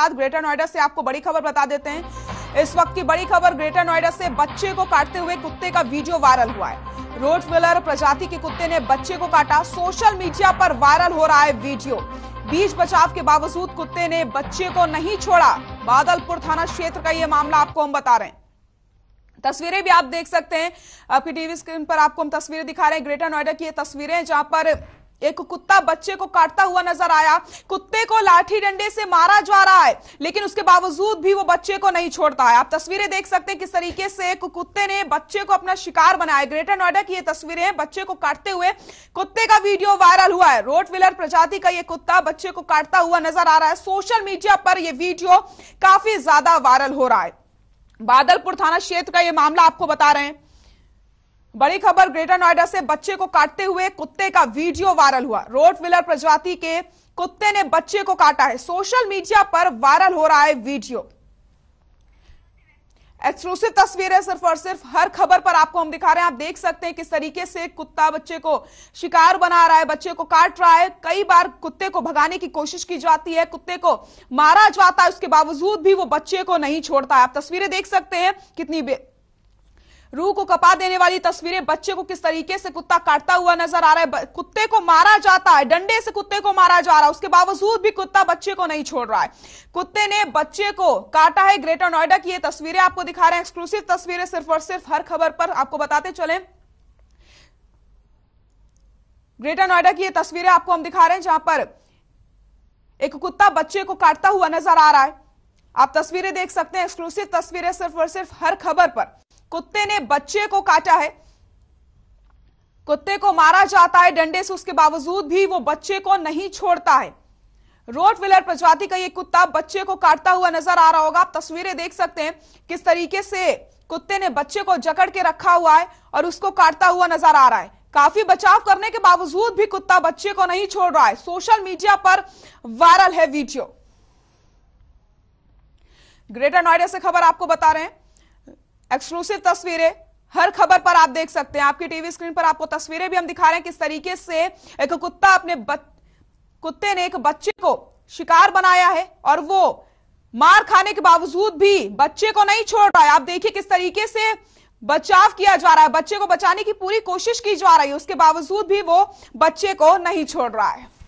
साथ ग्रेटर नोएडा से आपको बड़ी खबर बता देते हैं इस वक्त की बड़ी खबर ग्रेटर नोएडा से बच्चे को काटते हुए कुत्ते का वीडियो वायरल हुआ है रोड फिलर प्रजाति के कुत्ते ने बच्चे को काटा सोशल मीडिया पर वायरल हो रहा है वीडियो बीच बचाव के बावजूद कुत्ते ने बच्चे को नहीं छोड़ा बादलपुर थाना क्षेत्र का यह मामला आपको हम बता रहे हैं तस्वीरें भी आप देख सकते हैं आपकी टीवी स्क्रीन पर आपको हम तस्वीरें दिखा रहे हैं ग्रेटर नोएडा की ये तस्वीरें जहां पर एक कुत्ता बच्चे को काटता हुआ नजर आया कुत्ते को लाठी डंडे से मारा जा रहा है लेकिन उसके बावजूद भी वो बच्चे को नहीं छोड़ता है आप तस्वीरें देख सकते हैं किस तरीके से एक कुत्ते ने बच्चे को अपना शिकार बनाया ग्रेटर नोएडा की ये तस्वीरें हैं बच्चे को काटते हुए कुत्ते का वीडियो वायरल हुआ है रोट व्हीलर प्रजाति का ये कुत्ता बच्चे को काटता हुआ नजर आ रहा है सोशल मीडिया पर यह वीडियो काफी ज्यादा वायरल हो रहा है बादलपुर थाना क्षेत्र का यह मामला आपको बता रहे हैं बड़ी खबर ग्रेटर नोएडा से बच्चे को काटते हुए कुत्ते का वीडियो वायरल हुआ रोड विलर प्रजाति के कुत्ते ने बच्चे को काटा है सोशल मीडिया पर वायरल हो रहा है वीडियो एक्सक्लूसिव तस्वीर है सिर्फ और सिर्फ हर खबर पर आपको हम दिखा रहे हैं आप देख सकते हैं किस तरीके से कुत्ता बच्चे को शिकार बना रहा है बच्चे को काट रहा है कई बार कुत्ते को भगाने की कोशिश की जाती है कुत्ते को मारा जाता है उसके बावजूद भी वो बच्चे को नहीं छोड़ता है आप तस्वीरें देख सकते हैं कितनी रूह को कपा देने वाली तस्वीरें बच्चे को किस तरीके से कुत्ता काटता हुआ नजर आ रहा है कुत्ते को मारा जाता है डंडे से कुत्ते को मारा जा रहा है उसके बावजूद भी कुत्ता बच्चे को नहीं छोड़ रहा है कुत्ते ने बच्चे को काटा है ग्रेटर नोएडा की ये तस्वीरें आपको दिखा रहे हैं एक्सक्लूसिव तस्वीरें सिर्फ और सिर्फ हर खबर पर आपको बताते चले ग्रेटर नोएडा की ये तस्वीरें आपको हम दिखा रहे हैं जहां पर एक कुत्ता बच्चे को काटता हुआ नजर आ रहा है आप तस्वीरें देख सकते हैं एक्सक्लूसिव तस्वीरें सिर्फ और सिर्फ हर खबर पर कुत्ते ने बच्चे को काटा है कुत्ते को मारा जाता है डंडे से उसके बावजूद भी वो बच्चे को नहीं छोड़ता है रोड विलर प्रजाति का ये कुत्ता बच्चे को काटता हुआ नजर आ रहा होगा आप तस्वीरें देख सकते हैं किस तरीके से कुत्ते ने बच्चे को जकड़ के रखा हुआ है और उसको काटता हुआ नजर आ रहा है काफी बचाव करने के बावजूद भी कुत्ता बच्चे को नहीं छोड़ रहा है सोशल मीडिया पर वायरल है वीडियो ग्रेटर नोएडा से खबर आपको बता रहे हैं एक्सक्लूसिव तस्वीरें हर खबर पर आप देख सकते हैं आपकी टीवी स्क्रीन पर आपको तस्वीरें भी हम दिखा रहे हैं किस तरीके से एक कुत्ता अपने कुत्ते ने एक बच्चे को शिकार बनाया है और वो मार खाने के बावजूद भी बच्चे को नहीं छोड़ रहा है आप देखिए किस तरीके से बचाव किया जा रहा है बच्चे को बचाने की पूरी कोशिश की जा रही है उसके बावजूद भी वो बच्चे को नहीं छोड़ रहा है